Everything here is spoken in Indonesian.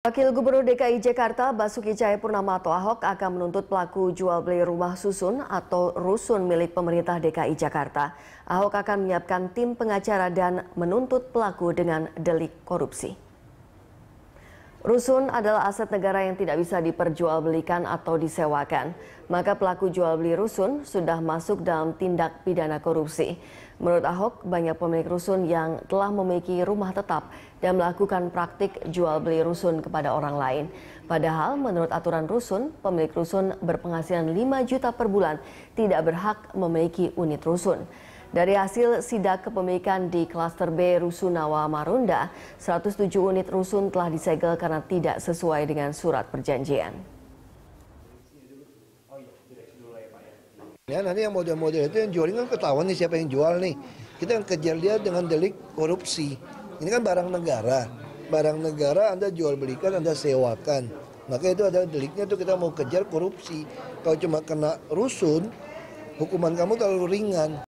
Wakil Gubernur DKI Jakarta Basuki Cahayapurnama atau Ahok akan menuntut pelaku jual beli rumah susun atau rusun milik pemerintah DKI Jakarta. Ahok akan menyiapkan tim pengacara dan menuntut pelaku dengan delik korupsi. Rusun adalah aset negara yang tidak bisa diperjualbelikan atau disewakan. Maka pelaku jual beli rusun sudah masuk dalam tindak pidana korupsi. Menurut Ahok, banyak pemilik rusun yang telah memiliki rumah tetap dan melakukan praktik jual beli rusun kepada orang lain. Padahal menurut aturan rusun, pemilik rusun berpenghasilan 5 juta per bulan tidak berhak memiliki unit rusun. Dari hasil sidak kepemilikan di klaster B Rusunawa Marunda, 107 unit rusun telah disegel karena tidak sesuai dengan surat perjanjian. Ya, nanti yang model-model itu yang jualin kan ketahuan nih siapa yang jual nih. Kita yang kejar dia dengan delik korupsi. Ini kan barang negara. Barang negara Anda jual belikan, Anda sewakan. Maka itu ada deliknya itu kita mau kejar korupsi. Kalau cuma kena rusun, hukuman kamu terlalu ringan.